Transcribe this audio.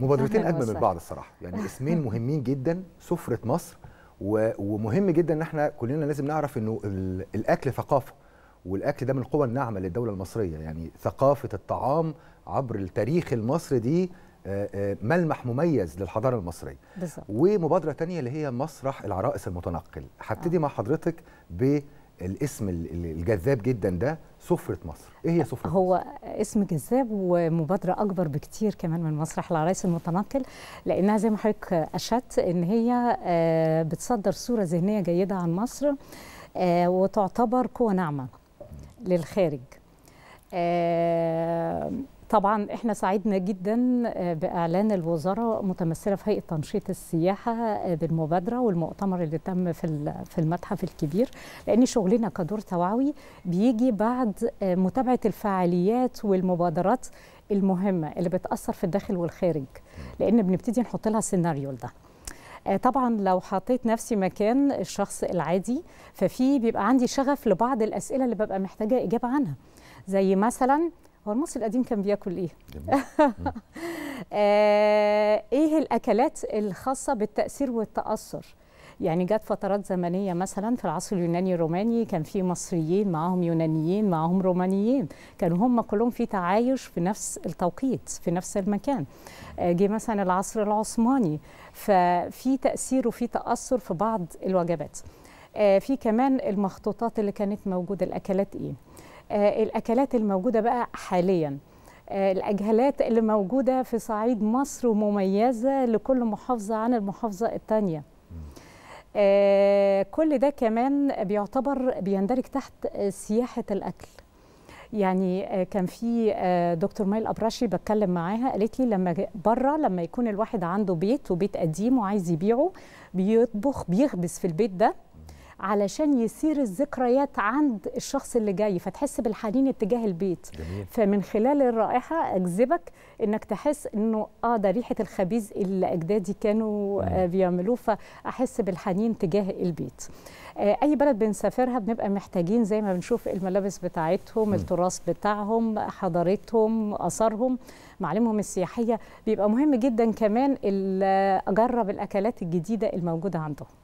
مبادرتين اجمل من بعض الصراحه يعني اسمين مهمين جدا سفره مصر ومهم جدا ان احنا كلنا لازم نعرف انه الاكل ثقافه والاكل ده من القوى الناعمه للدوله المصريه يعني ثقافه الطعام عبر التاريخ المصري دي آه، آه، ملمح مميز للحضاره المصريه بالظبط ومبادره تانية اللي هي مسرح العرائس المتنقل هبتدي آه. مع حضرتك بالاسم الجذاب جدا ده سفرة مصر ايه هي سفرة هو مصر؟ اسم جذاب ومبادرة اكبر بكتير كمان من مسرح العرايس المتنقل لانها زي ما حضرتك اشدت ان هي آه، بتصدر صورة ذهنية جيدة عن مصر آه، وتعتبر قوة ناعمة للخارج آه، طبعا احنا سعدنا جدا آه، باعلان الوزاره متمثله في هيئه تنشيط السياحه آه، بالمبادره والمؤتمر اللي تم في في المتحف الكبير لان شغلنا كدور توعوي بيجي بعد آه، متابعه الفعاليات والمبادرات المهمه اللي بتاثر في الداخل والخارج لان بنبتدي نحط لها سيناريو ده طبعا لو حطيت نفسي مكان الشخص العادي ففي بيبقى عندي شغف لبعض الاسئله اللي ببقى محتاجه اجابه عنها زي مثلا هو المصري القديم كان بياكل ايه؟ آه، ايه الاكلات الخاصه بالتاثير والتاثر؟ يعني جت فترات زمنيه مثلا في العصر اليوناني الروماني كان في مصريين معاهم يونانيين معاهم رومانيين كانوا هم كلهم في تعايش في نفس التوقيت في نفس المكان آه، جه مثلا العصر العثماني ففي تاثير وفي تاثر في بعض الوجبات آه، في كمان المخطوطات اللي كانت موجوده الاكلات ايه آه، الأكلات الموجودة بقى حالياً آه، الاجهلات اللي موجودة في صعيد مصر ومميزة لكل محافظة عن المحافظة الثانية آه، كل ده كمان بيعتبر بيندرج تحت سياحة الأكل يعني كان في دكتور مايل أبراشي بتكلم معاها قالت لي لما بره لما يكون الواحد عنده بيت وبيت قديم وعايز يبيعه بيطبخ بيخبز في البيت ده علشان يصير الذكريات عند الشخص اللي جاي فتحس بالحنين اتجاه البيت جميل. فمن خلال الرائحه اجذبك انك تحس انه اه ده ريحه الخبيز اللي اجدادي كانوا آه بيعملوه فاحس بالحنين تجاه البيت آه اي بلد بنسافرها بنبقى محتاجين زي ما بنشوف الملابس بتاعتهم م. التراث بتاعهم حضارتهم اثارهم معالمهم السياحيه بيبقى مهم جدا كمان آه، اجرب الاكلات الجديده الموجوده عندهم